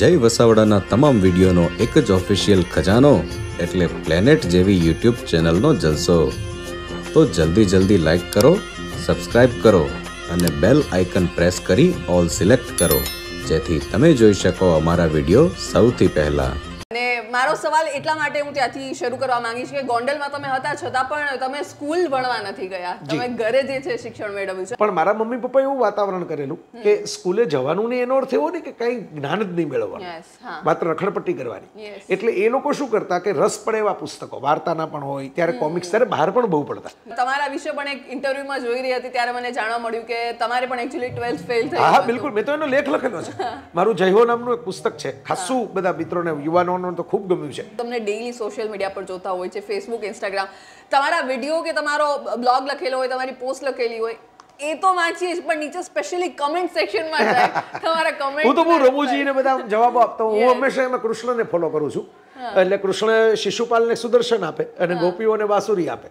જય વસાવડાના તમામ વિડીયોનો એક જ ઓફિશિયલ ખજાનો એટલે પ્લેનેટ જેવી યુટ્યુબ ચેનલનો જલસો તો જલ્દી જલ્દી લાઈક કરો સબસ્ક્રાઇબ કરો અને બેલ આઇકન પ્રેસ કરી ઓલ સિલેક્ટ કરો જેથી તમે જોઈ શકો અમારા વિડીયો સૌથી પહેલાં મારો સવાલ એટલા માટે હું ત્યાંથી શરૂ કરવા માંગીશ કે ગોંડલમાં તમે હતા છતાં પણ તમે સ્કૂલ ભણવા નથી ગયા તમે ઘરે જે છે શિક્ષણ મેળવ્યું છે પણ મારા મમ્મી પપ્પા એવું વાતાવરણ કરેલું કે સ્કૂલે જવાનું નહીં એનો અર્થ એવો ને કે કંઈ જ્ઞાન જ નહીં મેળવવાનું માત્ર રખડપટ્ટી કરવાની એટલે એ લોકો શું કરતા કે રસ પડે એવા પુસ્તકો વાર્તાના પણ હોય ત્યારે કોમિક્સ ત્યારે બહાર પણ બહુ પડતા તમારા વિશે પણ એક ઇન્ટરવ્યુમાં જોઈ રહી હતી ત્યારે મને જાણવા મળ્યું કે તમારે પણ એકચ્યુઅલી ટ્વેલ્થ ફેલ થઈ હા બિલકુલ મેં તો એનો લેખ લખેલો છે મારું જયહો નામનું એક પુસ્તક છે ખાસું બધા મિત્રોને યુવાનોનો તો ખૂબ ખૂબ ગમ્યું છે તમને ડેઈલી સોશિયલ મીડિયા પર જોતા હોય છે ફેસબુક ઇન્સ્ટાગ્રામ તમારા વિડીયો કે તમારો બ્લોગ લખેલો હોય તમારી પોસ્ટ લખેલી હોય એ તો વાંચીએ પણ નીચે સ્પેશિયલી કમેન્ટ સેક્શનમાં જાય તમારા કમેન્ટ હું તો બહુ રમૂજી ને બધા જવાબો આપતો હું હંમેશા એમાં કૃષ્ણને ફોલો કરું છું એટલે કૃષ્ણ શિશુપાલને સુદર્શન આપે અને ગોપીઓને બાસુરી આપે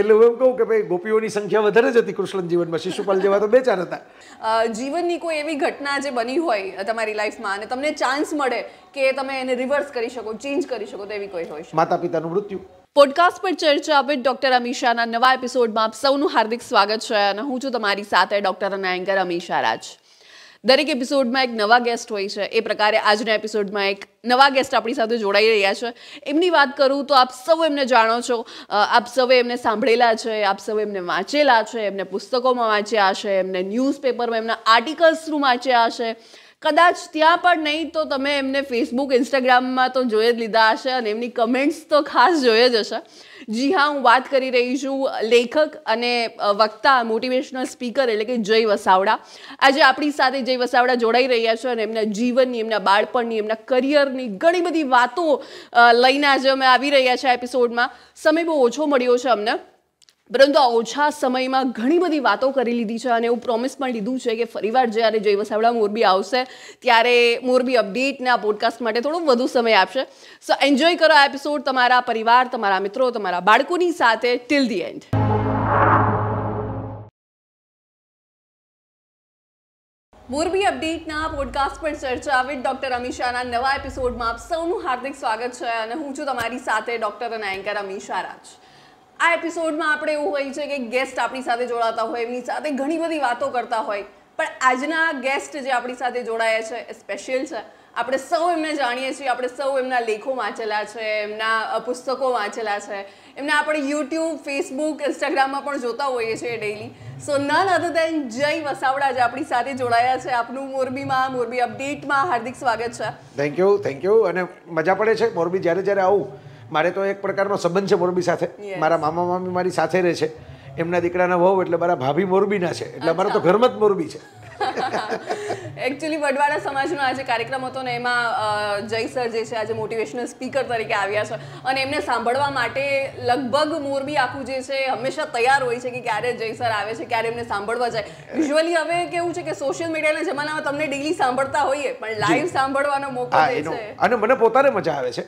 એટલે હું એમ કહું કે ભાઈ ગોપીઓની સંખ્યા વધારે જ હતી કૃષ્ણ જીવનમાં શિશુપાલ જેવા તો બે ચાર હતા જીવનની કોઈ એવી ઘટના જે બની હોય તમારી લાઈફમાં અને તમને ચાન્સ મળે કે તમે એને રિવર્સ કરી શકો ચેન્જ કરી શકો એવી કોઈ હોય માતા પિતાનું મૃત્યુ પોડકાસ્ટ પર ચર્ચા વિથ ડોક્ટર અમીશાના નવા એપિસોડમાં આપ સૌનું હાર્દિક સ્વાગત છે અને હું છું તમારી સાથે ડોક્ટર અને એન્કર અમીશા રાજ દરેક એપિસોડમાં એક નવા ગેસ્ટ હોય છે એ પ્રકારે આજના એપિસોડમાં એક નવા ગેસ્ટ આપણી સાથે જોડાઈ રહ્યા છે એમની વાત કરું તો આપ સૌ એમને જાણો છો આપ સૌએ એમને સાંભળેલા છે આપ સૌ એમને વાંચેલા છે એમને પુસ્તકોમાં વાંચ્યા છે એમને ન્યૂઝપેપરમાં એમના આર્ટિકલ્સ થ્રુ વાંચ્યા છે કદાચ ત્યાં પણ નહીં તો તમે એમને ફેસબુક ઇન્સ્ટાગ્રામમાં તો જોઈ જ લીધા હશે અને એમની કમેન્ટ્સ તો ખાસ જોઈ જ હશે જી હા હું વાત કરી રહી છું લેખક અને વક્તા મોટિવેશનલ સ્પીકર એટલે કે જય વસાવડા આજે આપણી સાથે જય વસાવડા જોડાઈ રહ્યા છો અને એમના જીવનની એમના બાળપણની એમના કરિયરની ઘણી બધી વાતો લઈને આજે અમે આવી રહ્યા છે એપિસોડમાં સમય બહુ ઓછો મળ્યો છે અમને પરંતુ આ ઓછા સમયમાં ઘણી બધી વાતો કરી લીધી છે અને એવું પ્રોમિસ પણ લીધું છે કે ફરીવાર જ્યારે જય વસાવડા મોરબી આવશે ત્યારે મોરબી અપડેટને આ પોડકાસ્ટ માટે થોડો વધુ સમય આપશે સો એન્જોય કરો આ એપિસોડ તમારા પરિવાર તમારા મિત્રો તમારા બાળકોની સાથે ટિલ ધી એન્ડ મોરબી અપડેટના પોડકાસ્ટ પર ચર્ચા વિથ ડૉક્ટર અમિશાના નવા એપિસોડમાં આપ સૌનું હાર્દિક સ્વાગત છે અને હું છું તમારી સાથે ડૉક્ટર અને એન્કર અમીશા રાજ આ એપિસોડમાં આપણે એવું હોય છે કે ગેસ્ટ આપણી સાથે જોડાતા હોય એમની સાથે ઘણી બધી વાતો કરતા હોય પણ આજના ગેસ્ટ જે આપણી સાથે જોડાયા છે એ સ્પેશિયલ છે આપણે સૌ એમને જાણીએ છીએ આપણે સૌ એમના લેખો વાંચેલા છે એમના પુસ્તકો વાંચેલા છે એમને આપણે યુટ્યુબ ફેસબુક ઇન્સ્ટાગ્રામમાં પણ જોતા હોઈએ છીએ ડેઈલી સો નન અધર દેન જય વસાવડા જે આપણી સાથે જોડાયા છે આપનું મોરબીમાં મોરબી અપડેટમાં હાર્દિક સ્વાગત છે થેન્ક યુ થેન્ક યુ અને મજા પડે છે મોરબી જ્યારે જ્યારે આવું મારે તો એક પ્રકારનો સંબંધ છે મોરબી સાથે મારા મામા મામી મારી સાથે રહે છે એમના દીકરાના વહુ એટલે મારા ભાભી મોરબીના છે એટલે અમારા તો ઘરમાં જ મોરબી છે એકચ્યુઅલી વડવાડા સમાજનો આજે કાર્યક્રમ હતો ને એમાં જય સર જે છે આજે મોટિવેશનલ સ્પીકર તરીકે આવ્યા છે અને એમને સાંભળવા માટે લગભગ મોરબી આખું જે છે હંમેશા તૈયાર હોય છે કે ક્યારે જય સર આવે છે ક્યારે એમને સાંભળવા જાય યુઝ્યુઅલી હવે કેવું છે કે સોશિયલ મીડિયાના જમાનામાં તમને ડેલી સાંભળતા હોઈએ પણ લાઈવ સાંભળવાનો મોકો દે છે અને મને પોતાને મજા આવે છે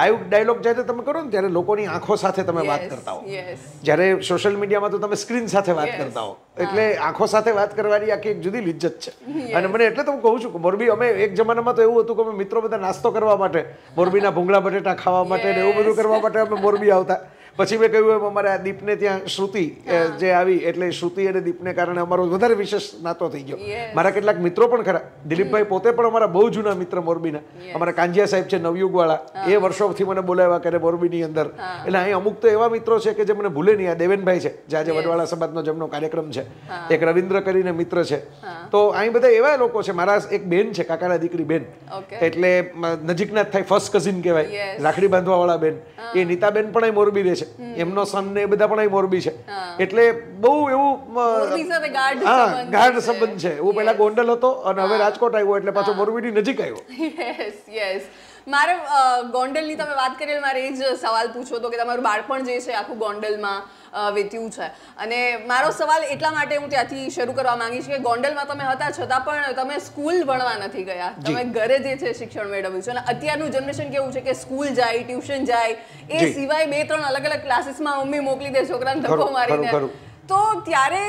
લાઈવ ડાયલોગ જ્યારે તમે કરો ને ત્યારે લોકોની આંખો સાથે તમે વાત કરતા હો જ્યારે સોશિયલ મીડિયામાં તો તમે સ્ક્રીન સાથે વાત કરતા હો એટલે આંખો સાથે વાત કરવાની આખી એક જુદી લિજ્જત છે અને મને એટલે તો હું કહું છું કે મોરબી અમે એક જમાનામાં તો એવું હતું કે અમે મિત્રો બધા નાસ્તો કરવા માટે મોરબીના ભૂંગળા બટેટા ખાવા માટે ને એવું બધું કરવા માટે અમે મોરબી આવતા પછી મેં કહ્યું એમ અમારે આ દીપને ત્યાં શ્રુતિ જે આવી એટલે શ્રુતિ અને દીપને કારણે અમારો વધારે વિશેષ નાતો થઈ ગયો મારા કેટલાક મિત્રો પણ ખરા દિલીપભાઈ પોતે પણ અમારા બહુ જૂના મિત્ર મોરબીના અમારા કાંજિયા સાહેબ છે નવયુગવાળા એ વર્ષોથી મને બોલાવ્યા કરે મોરબીની અંદર એટલે અહીં અમુક તો એવા મિત્રો છે કે જે મને ભૂલે નહીં આ દેવેનભાઈ છે જે આજે વડવાળા સમાજનો જેમનો કાર્યક્રમ છે એક રવિન્દ્ર કરીને મિત્ર છે તો અહીં બધા એવા લોકો છે મારા એક બેન છે કાકાના દીકરી બેન એટલે નજીકના જ થાય ફર્સ્ટ કઝિન કહેવાય રાખડી બાંધવાવાળા બેન એ નીતાબેન પણ અહીં મોરબી રહે છે છે એમનો સન ને એ બધા પણ અહીં મોરબી છે એટલે બહુ એવું હા ગાઢ સંબંધ છે હું પહેલા ગોંડલ હતો અને હવે રાજકોટ આવ્યો એટલે પાછો મોરબી ની નજીક આવ્યો યસ યસ મારે ગોંડલની તમે વાત કરી મારે એ જ સવાલ પૂછો તો કે તમારું બાળપણ જે છે આખું ગોંડલમાં વેત્યું છે અને મારો સવાલ એટલા માટે હું ત્યાંથી શરૂ કરવા માંગીશ કે ગોંડલમાં તમે હતા છતાં પણ તમે સ્કૂલ ભણવા નથી ગયા તમે ઘરે જે છે શિક્ષણ મેળવ્યું છે અને અત્યારનું જનરેશન કેવું છે કે સ્કૂલ જાય ટ્યુશન જાય એ સિવાય બે ત્રણ અલગ અલગ ક્લાસીસમાં મમ્મી મોકલી દે છોકરાને ધક્કો મારીને તો ત્યારે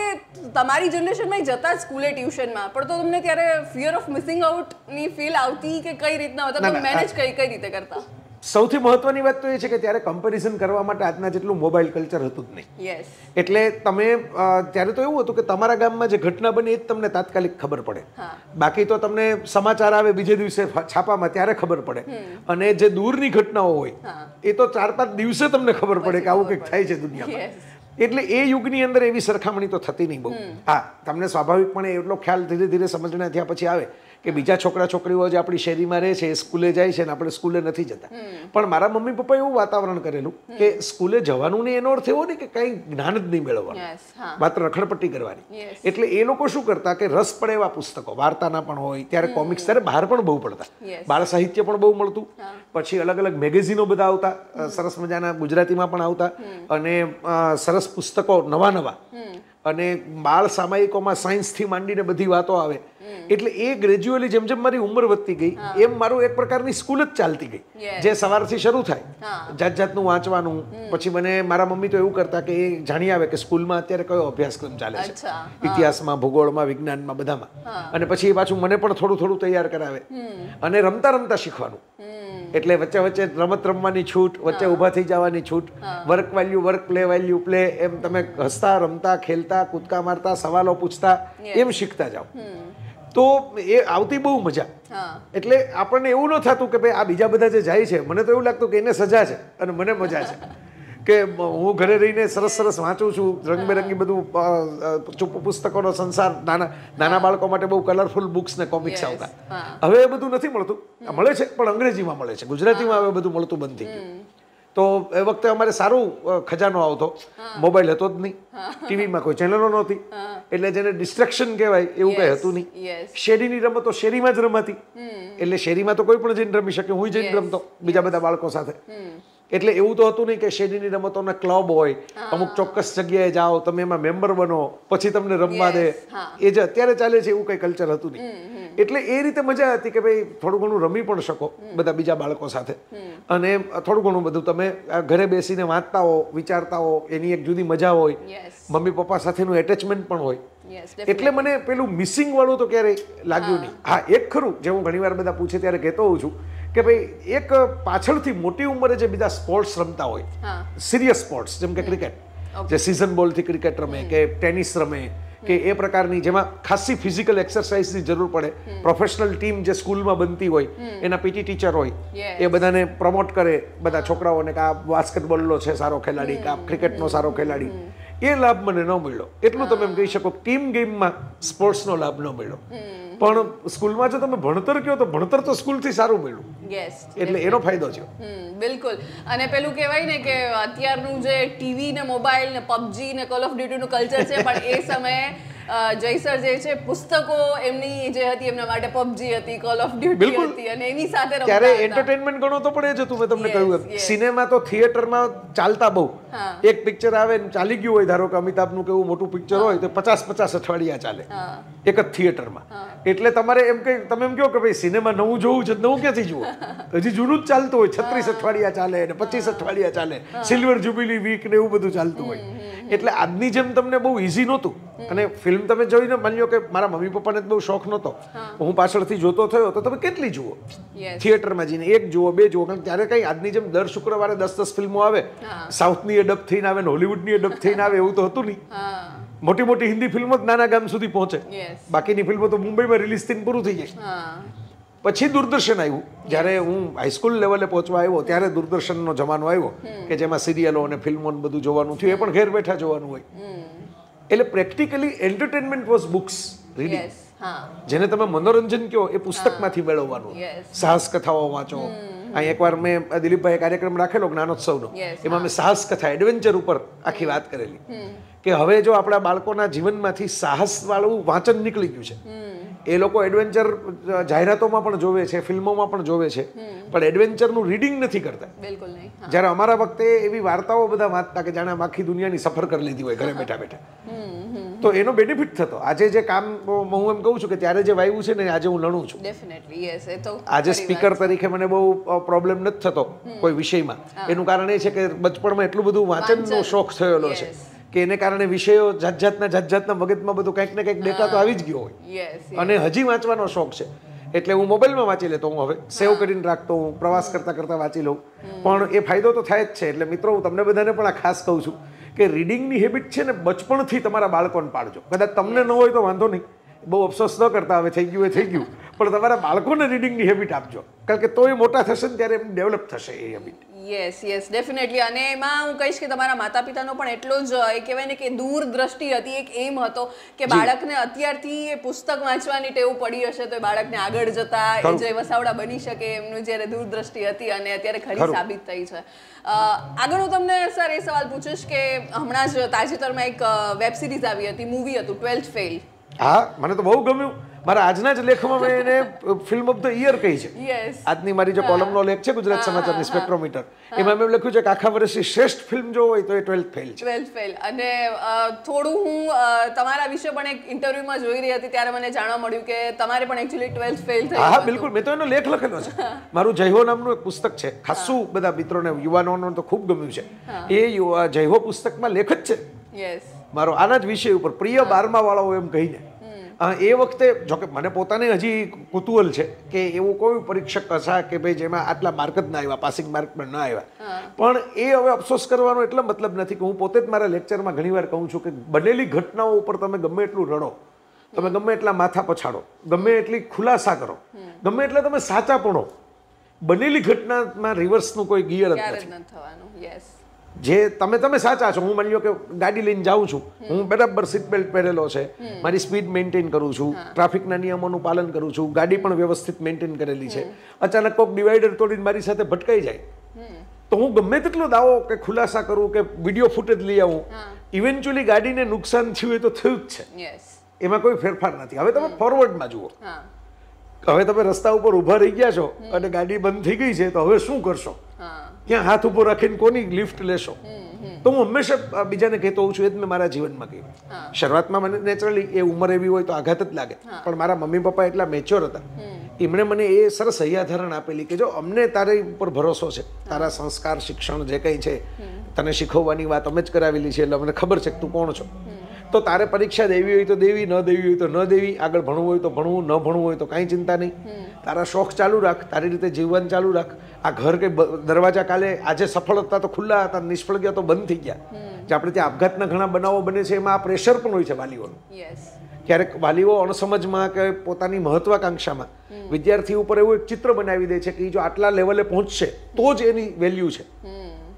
તમારી જનરેશનમાં જતા સ્કૂલે ટ્યુશનમાં પણ તો તમને ત્યારે ફિયર ઓફ મિસિંગ આઉટની ફીલ આવતી કે કઈ રીતના હતા તમે મેનેજ કઈ કઈ રીતે કરતા સૌથી મહત્વની વાત તો એ છે કે ત્યારે કમ્પેરિઝન કરવા માટે આજના જેટલું મોબાઈલ કલ્ચર હતું જ નહીં એટલે તમે ત્યારે તો એવું હતું કે તમારા ગામમાં જે ઘટના બની એ જ તમને તાત્કાલિક ખબર પડે બાકી તો તમને સમાચાર આવે બીજે દિવસે છાપામાં ત્યારે ખબર પડે અને જે દૂરની ઘટનાઓ હોય એ તો ચાર પાંચ દિવસે તમને ખબર પડે કે આવું કંઈક થાય છે દુનિયામાં એટલે એ યુગની અંદર એવી સરખામણી તો થતી નહીં બહુ હા તમને સ્વાભાવિકપણે એટલો ખ્યાલ ધીરે ધીરે સમજણા થયા પછી આવે કે બીજા છોકરા છોકરીઓ જે આપણી શેરીમાં રહે છે એ સ્કૂલે જાય છે અને આપણે સ્કૂલે નથી જતા પણ મારા મમ્મી પપ્પાએ એવું વાતાવરણ કરેલું કે સ્કૂલે જવાનું નહીં એનો અર્થ એવો ને કે કંઈ જ્ઞાન જ નહીં મેળવવાનું માત્ર રખડપટ્ટી કરવાની એટલે એ લોકો શું કરતા કે રસ પડે એવા પુસ્તકો વાર્તાના પણ હોય ત્યારે કોમિક્સ ત્યારે બહાર પણ બહુ પડતા બાળ સાહિત્ય પણ બહુ મળતું પછી અલગ અલગ મેગેઝિનો બધા આવતા સરસ મજાના ગુજરાતીમાં પણ આવતા અને સરસ પુસ્તકો નવા નવા અને બાળ સામાયિકોમાં સાયન્સથી માંડીને બધી વાતો આવે એટલે એ ગ્રેજ્યુઅલી જેમ જેમ મારી ઉંમર વધતી ગઈ એમ મારું એક પ્રકારની સ્કૂલ જ ચાલતી ગઈ જે સવારથી શરૂ થાય જાત જાતનું વાંચવાનું પછી મને મારા મમ્મી તો એવું કરતા કે એ જાણી આવે કે સ્કૂલમાં અત્યારે કયો અભ્યાસક્રમ ચાલે છે ઇતિહાસમાં ભૂગોળમાં વિજ્ઞાનમાં બધામાં અને પછી એ પાછું મને પણ થોડું થોડું તૈયાર કરાવે અને રમતા રમતા શીખવાનું એટલે વચ્ચે વચ્ચે રમત રમવાની છૂટ વચ્ચે ઊભા થઈ જવાની છૂટ work value work play value play એમ તમે હસતા રમતા ખેલતા કૂદકા મારતા સવાલો પૂછતા એમ શીખતા જાઓ તો એ આવતી બહુ મજા એટલે આપણને એવું ન થતું કે ભાઈ આ બીજા બધા જે જાય છે મને તો એવું લાગતું કે એને સજા છે અને મને મજા છે કે હું ઘરે રહીને સરસ સરસ વાંચું છું રંગબેરંગી બધું પુસ્તકોનો સંસાર નાના નાના બાળકો માટે બહુ કલરફુલ બુક્સ ને કોમિક્સ આવતા હવે એ બધું નથી મળતું મળે છે પણ અંગ્રેજીમાં મળે છે ગુજરાતીમાં હવે બધું મળતું બંધ થઈ ગયું તો એ વખતે અમારે સારું ખજાનો આવતો મોબાઈલ હતો જ નહીં ટીવીમાં કોઈ ચેનલો નહોતી એટલે જેને ડિસ્ટ્રેક્શન કહેવાય એવું કંઈ હતું નહીં શેરીની રમતો શેરીમાં જ રમાતી એટલે શેરીમાં તો કોઈ પણ જઈને રમી શકે હું જઈને રમતો બીજા બધા બાળકો સાથે એટલે એવું તો હતું નહીં કે શેરીની રમતોના ક્લબ હોય અમુક ચોક્કસ જગ્યાએ જાઓ તમે એમાં મેમ્બર બનો પછી તમને રમવા દે એ જ અત્યારે ચાલે છે એવું કંઈ કલ્ચર હતું નહીં એટલે એ રીતે મજા હતી કે ભાઈ થોડું ઘણું રમી પણ શકો બધા બીજા બાળકો સાથે અને થોડું ઘણું બધું તમે ઘરે બેસીને વાંચતા હો વિચારતા હો એની એક જુદી મજા હોય મમ્મી પપ્પા સાથેનું એટેચમેન્ટ પણ હોય એટલે મને પેલું મિસિંગ વાળું તો ક્યારેય લાગ્યું નહીં હા એક ખરું જે હું ઘણીવાર બધા પૂછે ત્યારે કહેતો હોઉં છું કે ભાઈ એક પાછળથી મોટી ઉંમરે જે બીજા સ્પોર્ટ્સ રમતા હોય સિરિયસ સ્પોર્ટ્સ જેમ કે ક્રિકેટ જે સિઝન બોલથી ક્રિકેટ રમે કે ટેનિસ રમે કે એ પ્રકારની જેમાં ખાસી ફિઝિકલ એક્સરસાઇઝની જરૂર પડે પ્રોફેશનલ ટીમ જે સ્કૂલમાં બનતી હોય એના પીટી ટીચર હોય એ બધાને પ્રમોટ કરે બધા છોકરાઓને કે આ બાસ્કેટબોલનો છે સારો ખેલાડી કે આ ક્રિકેટનો સારો ખેલાડી એ લાભ મને ન મળ્યો એટલું તમે એમ કહી શકો ટીમ ગેમમાં સ્પોર્ટ્સનો લાભ ન મળ્યો પણ સ્કૂલમાં જો તમે ભણતર કહો તો ભણતર તો સ્કૂલથી સારું મળ્યું એટલે એનો ફાયદો છે બિલકુલ અને પેલું કહેવાય ને કે અત્યારનું જે ટીવી ને મોબાઈલ ને પબજી ને કોલ ઓફ ડ્યુટીનું કલ્ચર છે પણ એ સમયે જય સર જે છે પુસ્તકો એમની જે હતી એમના માટે પબજી હતી કોલ ઓફ ડ્યુટી હતી અને એની સાથે ત્યારે એન્ટરટેનમેન્ટ ગણો તો પણ એ જ હતું મેં તમને કહ્યું સિનેમા તો થિયેટરમાં ચાલતા બહુ એક પિક્ચર આવે ને ચાલી ગયું હોય ધારો કે અમિતાભનું કેવું મોટું પિક્ચર હોય તો પચાસ પચાસ અઠવાડિયા ચાલે એક જ થિયેટરમાં એટલે તમારે એમ કે તમે એમ કહો કે ભાઈ સિનેમા નવું જોવું છે નવું ક્યાંથી જુઓ હજી જૂનું જ ચાલતું હોય છત્રીસ અઠવાડિયા ચાલે ને પચીસ અઠવાડિયા ચાલે સિલ્વર જ્યુબિલી વીક ને એવું બધું ચાલતું હોય એટલે આજની જેમ તમને બહુ ઇઝી નહોતું અને ફિલ્મ તમે જોઈને માની કે મારા મમ્મી પપ્પાને બહુ શોખ નહોતો હું પાછળથી જોતો થયો તો તમે કેટલી જુઓ થિયેટરમાં જઈને એક જુઓ બે જુઓ કારણ ત્યારે કંઈ આજની જેમ દર શુક્રવારે દસ દસ ફિલ્મો આવે સાઉથની એ ડબ થઈને આવે ને હોલિવૂડની એ થઈને આવે એવું તો હતું નહીં મોટી મોટી હિન્દી ફિલ્મો જ નાના ગામ સુધી પહોંચે બાકીની ફિલ્મો તો મુંબઈમાં રિલીઝ થઈને પૂરું થઈ જાય પછી દૂરદર્શન આવ્યું જ્યારે હું હાઈસ્કૂલ લેવલે પહોંચવા આવ્યો ત્યારે દૂરદર્શનનો જમાનો આવ્યો કે જેમાં સિરિયલો અને ફિલ્મો બધું જોવાનું થયું એ પણ ઘેર બેઠા જોવાનું હોય એટલે practically entertainment was books reading જેને તમે મનોરંજન કહો એ પુસ્તકમાંથી મેળવવાનું સાહસ કથાઓ વાંચો અહીં એકવાર મેં દિલીપભાઈ કાર્યક્રમ રાખેલો જ્ઞાનોત્સવનો એમાં મેં સાહસ કથા એડવેન્ચર ઉપર આખી વાત કરેલી કે હવે જો આપણા બાળકોના જીવનમાંથી સાહસવાળું વાંચન નીકળી ગયું છે એ લોકો એડવેન્ચર જાહેરાતોમાં પણ જોવે છે ફિલ્મોમાં પણ જોવે છે પણ એડવેન્ચરનું રીડિંગ નથી કરતા બિલકુલ નહીં જ્યારે અમારા વખતે એવી વાર્તાઓ બધા વાંચતા કે જાણે આખી દુનિયાની સફર કરી લીધી હોય ઘરે બેઠા બેઠા તો એનો બેનિફિટ થતો આજે જે કામ હું એમ કહું છું કે ત્યારે જે વાયવું છે ને આજે હું લણું છું ડેફિનેટલી યસ એ તો આજે સ્પીકર તરીકે મને બહુ પ્રોબ્લેમ નથી થતો કોઈ વિષયમાં એનું કારણ એ છે કે બચપણમાં એટલું બધું વાંચનનો શોખ થયેલો છે કે એને કારણે વિષયો જાત જાતના જાત જાતના મગજમાં બધું કંઈક ને કંઈક ડેટા તો આવી જ ગયો હોય અને હજી વાંચવાનો શોખ છે એટલે હું મોબાઈલમાં વાંચી લેતો હું હવે સેવ કરીને રાખતો હું પ્રવાસ કરતાં કરતાં વાંચી લઉં પણ એ ફાયદો તો થાય જ છે એટલે મિત્રો હું તમને બધાને પણ આ ખાસ કહું છું કે રીડિંગની હેબિટ છે ને બચપણથી તમારા બાળકોને પાડજો કદાચ તમને ન હોય તો વાંધો નહીં બહુ અફસોસ ન કરતા હવે થઈ ગયું એ થઈ ગયું પણ તમારા બાળકોને રીડિંગની હેબિટ આપજો કારણ કે તો એ મોટા થશે ને ત્યારે એમ ડેવલપ થશે એ હેબિટ યસ યસ ડેફિનેટલી અને એમાં હું કહીશ કે તમારા માતા પિતાનો પણ એટલો જ એ કહેવાય ને કે દૂર દ્રષ્ટિ હતી એક એમ હતો કે બાળકને અત્યારથી એ પુસ્તક વાંચવાની ટેવ પડી હશે તો એ બાળકને આગળ જતા જે વસાવડા બની શકે એમનું જ્યારે દૂરદ્રષ્ટિ હતી અને અત્યારે ખરી સાબિત થઈ છે આગળ હું તમને સર એ સવાલ પૂછીશ કે હમણાં જ તાજેતરમાં એક વેબ સિરીઝ આવી હતી મૂવી હતું ટ્વેલ્થ ફેલ હા મને તો બહુ ગમ્યું મારા આજના જ લેખમાં મેં એને ફિલ્મ ઓફ ધ યર કહી છે આજની મારી જે કોલમનો લેખ છે ગુજરાત સમાચારની સ્પેક્ટ્રોમીટર એમાં મેં લખ્યું છે કે આખા વર્ષની શ્રેષ્ઠ ફિલ્મ જો હોય તો એ ટ્વેલ્થ ફેલ છે ટ્વેલ્થ ફેલ અને થોડું હું તમારા વિશે પણ એક ઇન્ટરવ્યુમાં જોઈ રહી હતી ત્યારે મને જાણવા મળ્યું કે તમારે પણ એકચ્યુઅલી ટ્વેલ્થ ફેલ થઈ હા બિલકુલ મેં તો એનો લેખ લખેલો છે મારું જયહો નામનું એક પુસ્તક છે ખાસું બધા મિત્રોને યુવાનોને તો ખૂબ ગમ્યું છે એ જયહો પુસ્તકમાં લેખ જ છે મારો આના જ વિષય ઉપર પ્રિય બારમા વાળાઓ એમ કહીને એ વખતે જોકે મને પોતાને હજી કુતૂહલ છે કે એવું કોઈ પરીક્ષક હશે કે ભાઈ જેમાં આટલા માર્ક જ ના આવ્યા પાસિંગ માર્ક પણ ન આવ્યા પણ એ હવે અફસોસ કરવાનો એટલો મતલબ નથી કે હું પોતે જ મારા લેક્ચરમાં ઘણીવાર કહું છું કે બનેલી ઘટનાઓ ઉપર તમે ગમે એટલું રડો તમે ગમે એટલા માથા પછાડો ગમે એટલી ખુલાસા કરો ગમે એટલા તમે સાચા પણો બનેલી ઘટનામાં રિવર્સનું કોઈ ગિયર જ નથી થવાનું યસ જે તમે તમે સાચા છો હું માની લો કે ગાડી લઈને જાઉં છું હું બરાબર સીટ બેલ્ટ પહેરેલો છે મારી સ્પીડ મેન્ટેન કરું છું ટ્રાફિકના નિયમોનું પાલન કરું છું ગાડી પણ વ્યવસ્થિત મેન્ટેન કરેલી છે અચાનક કોઈક ડિવાઈડર તોડીને મારી સાથે ભટકાઈ જાય તો હું ગમે તેટલો દાવો કે ખુલાસા કરું કે વિડીયો ફૂટેજ લઈ આવું ઇવેન્ચ્યુઅલી ગાડીને નુકસાન થયું એ તો થયું જ છે એમાં કોઈ ફેરફાર નથી હવે તમે ફોરવર્ડમાં જુઓ હવે તમે રસ્તા ઉપર ઊભા રહી ગયા છો અને ગાડી બંધ થઈ ગઈ છે તો હવે શું કરશો ક્યાં હાથ ઉપર રાખીને કોની લિફ્ટ લેશો તો હું હંમેશા બીજાને કહેતો હોઉં છું એ જ મેં મારા જીવનમાં કહ્યું શરૂઆતમાં મને નેચરલી એ ઉંમર એવી હોય તો આઘાત જ લાગે પણ મારા મમ્મી પપ્પા એટલા મેચ્યોર હતા એમણે મને એ સરસ હૈયાધારણ આપેલી કે જો અમને તારી ઉપર ભરોસો છે તારા સંસ્કાર શિક્ષણ જે કંઈ છે તને શીખવવાની વાત અમે જ કરાવેલી છે એટલે અમને ખબર છે કે તું કોણ છો તો તારે પરીક્ષા દેવી હોય તો દેવી ન દેવી હોય તો ન દેવી આગળ ભણવું હોય તો ભણવું ન ભણવું હોય તો કાંઈ ચિંતા નહીં તારા શોખ ચાલુ રાખ તારી રીતે જીવન ચાલુ રાખ આ ઘર કે દરવાજા કાલે આજે સફળ હતા તો ખુલ્લા હતા નિષ્ફળ ગયા તો બંધ થઈ ગયા જે આપણે ત્યાં આપઘાતના ઘણા બનાવો બને છે એમાં આ પ્રેશર પણ હોય છે વાલીઓનું ક્યારેક વાલીઓ અણસમજમાં કે પોતાની મહત્વાકાંક્ષામાં વિદ્યાર્થી ઉપર એવું એક ચિત્ર બનાવી દે છે કે જો આટલા લેવલે પહોંચશે તો જ એની વેલ્યુ છે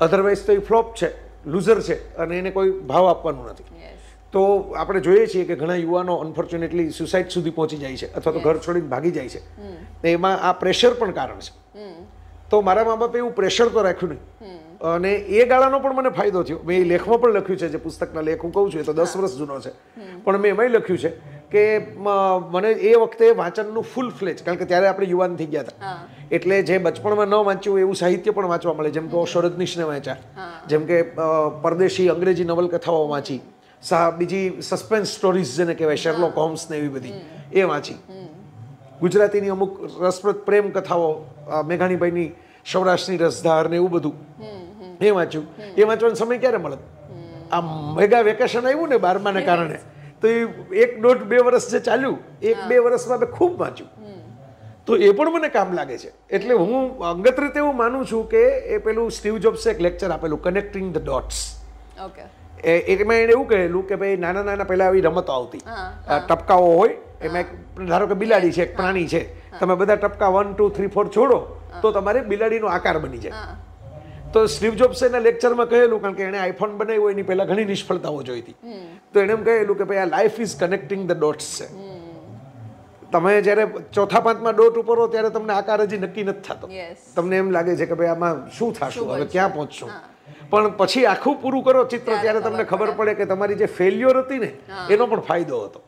અધરવાઇઝ તો એ ફ્લોપ છે લૂઝર છે અને એને કોઈ ભાવ આપવાનું નથી તો આપણે જોઈએ છીએ કે ઘણા યુવાનો અનફોર્ચ્યુનેટલી સુસાઇડ સુધી પહોંચી જાય છે અથવા તો ઘર છોડીને ભાગી જાય છે એમાં આ પ્રેશર પણ કારણ છે તો મારા મા બાપે એવું પ્રેશર તો રાખ્યું નહીં અને એ ગાળાનો પણ મને ફાયદો થયો મેં એ લેખમાં પણ લખ્યું છે જે પુસ્તકના લેખ હું કહું છું એ તો દસ વર્ષ જૂનો છે પણ મેં એમાંય લખ્યું છે કે મને એ વખતે વાંચનનું ફૂલ ફ્લેજ કારણ કે ત્યારે આપણે યુવાન થઈ ગયા હતા એટલે જે બચપણમાં ન વાંચ્યું એવું સાહિત્ય પણ વાંચવા મળે જેમ કે શરદનીશને વાંચ્યા જેમ કે પરદેશી અંગ્રેજી નવલકથાઓ વાંચી બીજી સસ્પેન્સ સ્ટોરીઝ જેને કહેવાય શેરલો કોમ્સ ને એવી બધી એ વાંચી ગુજરાતીની અમુક રસપ્રદ પ્રેમ કથાઓ મેઘાણીભાઈની સૌરાષ્ટ્રની રસધાર ને એવું બધું એ વાંચ્યું એ વાંચવાનો સમય ક્યારે મળે આ મેગા વેકેશન આવ્યું ને બારમાને કારણે તો એ એક દોઢ બે વર્ષ જે ચાલ્યું એક બે વર્ષમાં મેં ખૂબ વાંચ્યું તો એ પણ મને કામ લાગે છે એટલે હું અંગત રીતે એવું માનું છું કે એ પેલું સ્ટીવ જોબ્સે એક લેક્ચર આપેલું કનેક્ટિંગ ધ ડોટ્સ ઓકે એમાં એણે એવું કહેલું કે ભાઈ નાના નાના પહેલાં આવી રમતો આવતી ટપકાઓ હોય એમાં ધારો કે બિલાડી છે એક પ્રાણી છે તમે બધા ટપકા વન ટુ થ્રી ફોર છોડો તો તમારે બિલાડીનો આકાર બની જાય તો સ્ટીવ જોબ્સે એના લેક્ચરમાં કહેલું કારણ કે એણે આઈફોન બનાવ્યો એની પહેલાં ઘણી નિષ્ફળતાઓ જોઈ હતી તો એણે એમ કહેલું કે ભાઈ આ life is connecting the dots છે તમે જ્યારે ચોથા પાંચમાં ડોટ ઉપર હો ત્યારે તમને આકાર હજી નક્કી નથી થતો તમને એમ લાગે છે કે ભાઈ આમાં શું થશું હવે ક્યાં પહોંચશું પણ પછી આખું પૂરું કરો ચિત્ર ત્યારે તમને ખબર પડે કે તમારી જે ફેલ્યોર હતી ને એનો પણ ફાયદો હતો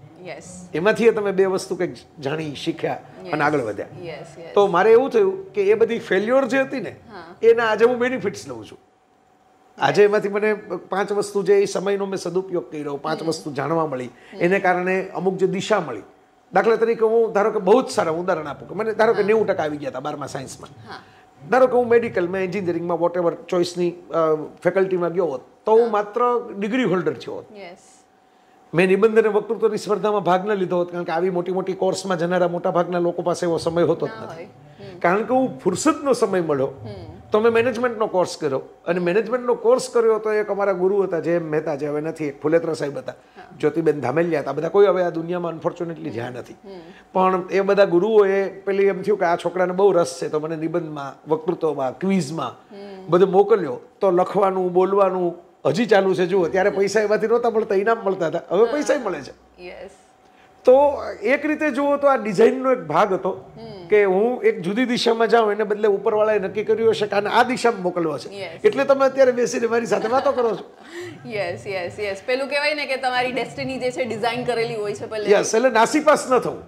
એમાંથી તમે બે વસ્તુ કંઈક જાણી શીખ્યા અને આગળ વધ્યા તો મારે એવું થયું કે એ બધી ફેલ્યોર જે હતી ને એના આજે હું બેનિફિટ્સ લઉં છું આજે એમાંથી મને પાંચ વસ્તુ જે એ સમયનો મેં સદુપયોગ કર્યો પાંચ વસ્તુ જાણવા મળી એને કારણે અમુક જે દિશા મળી દાખલા તરીકે હું ધારો કે બહુ જ સારા ઉદાહરણ આપું કે મને ધારો કે નેવું ટકા આવી ગયા હતા બારમાં સાયન્સમાં ધારો કે હું મેડિકલમાં એન્જિનિયરિંગમાં વોટ એવર ચોઇસની ફેકલ્ટીમાં ગયો હોત તો હું માત્ર ડિગ્રી હોલ્ડર થયો હોત મેં નિબંધ અને વક્તૃત્વની સ્પર્ધામાં ભાગ ન લીધો હોત કારણ કે આવી મોટી મોટી કોર્સમાં જનારા મોટા ભાગના લોકો પાસે એવો સમય હોતો જ નથી કારણ કે હું ફુરસદનો સમય મળ્યો તો મેં મેનેજમેન્ટનો કોર્સ કર્યો અને મેનેજમેન્ટનો કોર્સ કર્યો હતો એક અમારા ગુરુ હતા જે મહેતા જે હવે નથી ફુલેત્રા સાહેબ હતા જ્યોતિબેન ધામેલિયા હતા બધા કોઈ હવે આ દુનિયામાં અનફોર્ચ્યુનેટલી જ્યાં નથી પણ એ બધા ગુરુઓએ પેલી એમ થયું કે આ છોકરાને બહુ રસ છે તો મને નિબંધમાં વક્તૃત્વમાં ક્વિઝમાં બધું મોકલ્યો તો લખવાનું બોલવાનું હજી ચાલુ છે જુઓ ત્યારે પૈસા એમાંથી નહોતા મળતા ઇનામ મળતા હતા હવે પૈસા મળે છે યસ તો એક રીતે જુઓ તો આ ડિઝાઇનનો એક ભાગ હતો કે હું એક જુદી દિશામાં જાઉં એને બદલે ઉપરવાળાએ નક્કી કર્યું હશે કે આ દિશામાં મોકલવો છે એટલે તમે અત્યારે બેસીને મારી સાથે વાતો કરો છો યસ યસ યસ પેલું કહેવાય ને કે તમારી ડેસ્ટિની જે છે ડિઝાઇન કરેલી હોય છે પહેલા યસ એટલે નાસીપાસ ન થવું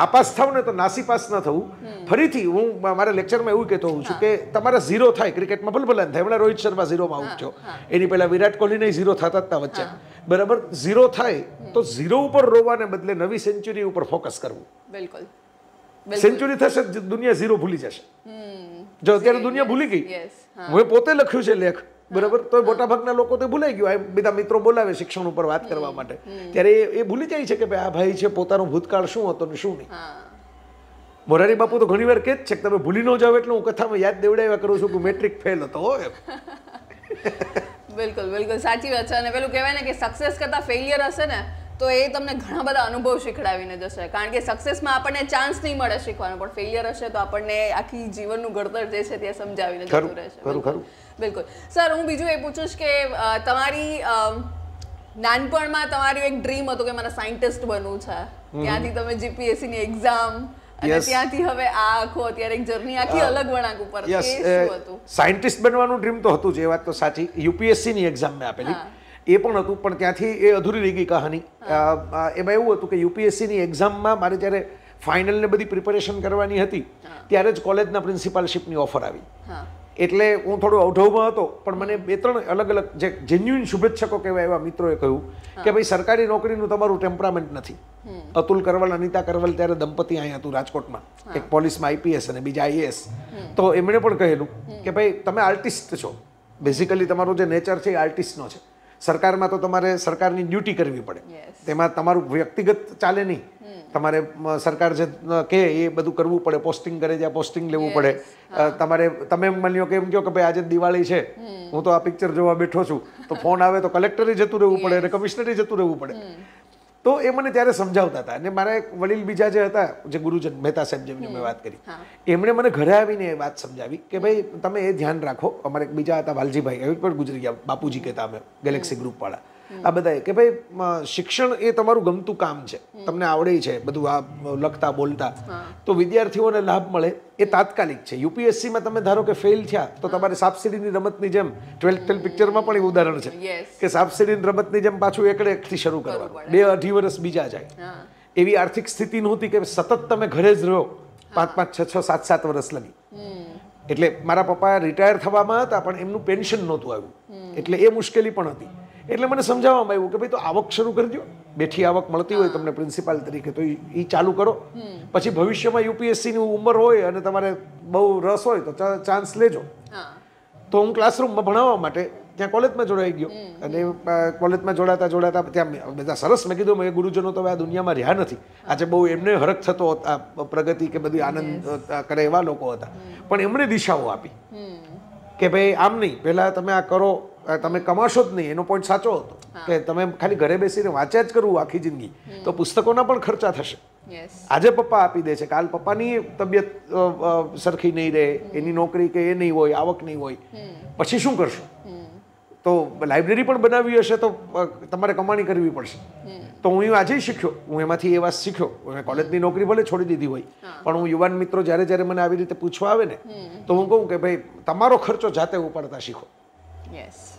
નાપાસ થવું ને તો નાસીપાસ ન થવું ફરીથી હું મારા લેક્ચરમાં એવું કહેતો હોઉં છું કે તમારા ઝીરો થાય ક્રિકેટમાં ભલભલન થાય હમણાં રોહિત શર્મા ઝીરોમાં આવું થયો એની પહેલાં વિરાટ કોહલીને ઝીરો થતા જ વચ્ચે બરાબર ઝીરો થાય તો ઝીરો ઉપર રોવાને બદલે નવી સેન્ચુરી ઉપર ફોકસ કરવું બિલકુલ સેન્ચુરી થશે દુનિયા ઝીરો ભૂલી જશે જો અત્યારે દુનિયા ભૂલી ગઈ હું પોતે લખ્યું છે લેખ બરાબર તો મોટાભાગના લોકો તો ભૂલાઈ ગયો આ બધા મિત્રો બોલાવે શિક્ષણ ઉપર વાત કરવા માટે ત્યારે એ ભૂલી જાય છે કે ભાઈ આ ભાઈ છે પોતાનો ભૂતકાળ શું હતો ને શું નહીં મોરારી બાપુ તો ઘણીવાર કહે જ છે કે તમે ભૂલી ન જાવ એટલે હું કથામાં યાદ દેવડાવ્યા કરું છું કે મેટ્રિક ફેલ હતો એમ બિલકુલ બિલકુલ સાચી વાત છે અને પેલું કહેવાય ને કે સક્સેસ કરતાં ફેલિયર હશે ને તો એ તમને ઘણા બધા અનુભવ શીખડાવીને જશે કારણ કે સક્સેસમાં આપણને ચાન્સ નહીં મળે શીખવાનો પણ ફેલિયર હશે તો આપણને આખી જીવનનું ઘડતર જે છે તે સમજાવીને જતું રહેશે બિલકુલ સર હું બીજું એ પૂછું કે તમારી નાનપણમાં તમારી એક ડ્રીમ હતો કે મારે સાયન્ટિસ્ટ બનવું છે ત્યાંથી તમે જીપીએસસીની એક્ઝામ સાયન્ટિસ્ટ બનવાનું ડ્રીમ તો હતું જે વાત તો સાચી યુપીએસસી ની એક્ઝામ મેં આપેલી એ પણ હતું પણ ત્યાંથી એ અધૂરી રહી ગઈ કહાની એમાં એવું હતું કે યુપીએસસી યુપીએસસીની એક્ઝામમાં મારે જ્યારે ને બધી પ્રિપેરેશન કરવાની હતી ત્યારે જ કોલેજના પ્રિન્સિપાલશીપની ઓફર આવી એટલે હું થોડો અવઢવમાં હતો પણ મને બે ત્રણ અલગ અલગ જે જેન્યુઇન શુભેચ્છકો કહેવાય એવા મિત્રોએ કહ્યું કે ભાઈ સરકારી નોકરીનું તમારું ટેમ્પરામેન્ટ નથી અતુલ કરવલ અનિતા કરવલ ત્યારે દંપતી અહીંયા હતું રાજકોટમાં એક પોલીસમાં આઈપીએસ અને બીજા આઈએએસ તો એમણે પણ કહેલું કે ભાઈ તમે આર્ટિસ્ટ છો બેઝિકલી તમારું જે નેચર છે એ આર્ટિસ્ટનો છે સરકારમાં તો તમારે સરકારની ડ્યુટી કરવી પડે તેમાં તમારું વ્યક્તિગત ચાલે નહીં તમારે સરકાર જે કહે એ બધું કરવું પડે પોસ્ટિંગ કરે જ્યાં પોસ્ટિંગ લેવું પડે તમારે તમે એમ માન્યો કે એમ કહો કે ભાઈ આજે દિવાળી છે હું તો આ પિક્ચર જોવા બેઠો છું તો ફોન આવે તો કલેક્ટરે જતું રહેવું પડે અને કમિશનરે જતું રહેવું પડે તો એ મને ત્યારે સમજાવતા હતા અને મારા વડીલ બીજા જે હતા જે ગુરુજન મહેતા સાહેબ જેમની મેં વાત કરી એમણે મને ઘરે આવીને એ વાત સમજાવી કે ભાઈ તમે એ ધ્યાન રાખો અમારે એક બીજા હતા વાલજીભાઈ એવી પણ ગુજરી ગયા બાપુજી કહેતા અમે ગેલેક્સી ગ્રુપવાળા આ બધાએ કે ભાઈ શિક્ષણ એ તમારું ગમતું કામ છે તમને આવડે છે બધું આ લખતા બોલતા તો વિદ્યાર્થીઓને લાભ મળે એ તાત્કાલિક છે યુપીએસસીમાં તમે ધારો કે ફેલ થયા તો તમારે સાપસીડીની રમતની જેમ ટ્વેલ્થ ટ્વેલ્થ પિક્ચરમાં પણ એવું ઉદાહરણ છે કે સાપસીડીની રમતની જેમ પાછું એકડે એકથી શરૂ કરવાનું બે અઢી વર્ષ બીજા જાય એવી આર્થિક સ્થિતિ નહોતી કે સતત તમે ઘરે જ રહ્યો પાંચ પાંચ છ છ સાત સાત વર્ષ લગી એટલે મારા પપ્પા રિટાયર થવામાં હતા પણ એમનું પેન્શન નહોતું આવ્યું એટલે એ મુશ્કેલી પણ હતી એટલે મને સમજાવવામાં આવ્યું કે ભાઈ તો આવક શરૂ કરી કરજો બેઠી આવક મળતી હોય તમને પ્રિન્સિપાલ તરીકે તો એ ચાલુ કરો પછી ભવિષ્યમાં યુપીએસસીની ઉંમર હોય અને તમારે બહુ રસ હોય તો ચાન્સ લેજો તો હું ક્લાસરૂમમાં ભણાવવા માટે ત્યાં કોલેજમાં જોડાઈ ગયો અને કોલેજમાં જોડાતા જોડાતા ત્યાં બધા સરસ મેં કીધું મેં ગુરુજનો તો આ દુનિયામાં રહ્યા નથી આજે બહુ એમને હરક થતો હતા પ્રગતિ કે બધી આનંદ કરે એવા લોકો હતા પણ એમણે દિશાઓ આપી કે ભાઈ આમ નહીં પહેલાં તમે આ કરો તમે કમાશો જ નહીં એનો પોઈન્ટ સાચો હતો કે તમે ખાલી ઘરે બેસીને વાંચ્યા જ કરવું આખી જિંદગી તો પુસ્તકોના પણ ખર્ચા થશે આજે પપ્પા આપી દે છે કાલ પપ્પાની તબિયત સરખી નહીં રહે એની નોકરી કે એ નહીં હોય આવક નહીં હોય પછી શું કરશો તો લાઇબ્રેરી પણ બનાવી હશે તો તમારે કમાણી કરવી પડશે તો હું આજે શીખ્યો હું એમાંથી એ વાત શીખ્યો મેં કોલેજની નોકરી ભલે છોડી દીધી હોય પણ હું યુવાન મિત્રો જ્યારે જ્યારે મને આવી રીતે પૂછવા આવે ને તો હું કહું કે ભાઈ તમારો ખર્ચો જાતે ઉપાડતા શીખો યસ